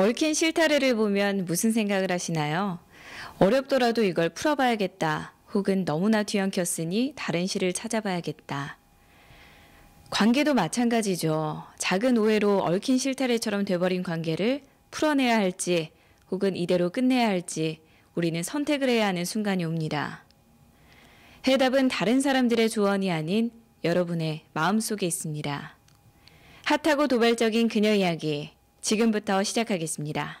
얽힌 실타래를 보면 무슨 생각을 하시나요? 어렵더라도 이걸 풀어봐야겠다. 혹은 너무나 뒤엉켰으니 다른 시를 찾아봐야겠다. 관계도 마찬가지죠. 작은 오해로 얽힌 실타래처럼 돼버린 관계를 풀어내야 할지 혹은 이대로 끝내야 할지 우리는 선택을 해야 하는 순간이 옵니다. 해답은 다른 사람들의 조언이 아닌 여러분의 마음속에 있습니다. 핫하고 도발적인 그녀 이야기 지금부터 시작하겠습니다.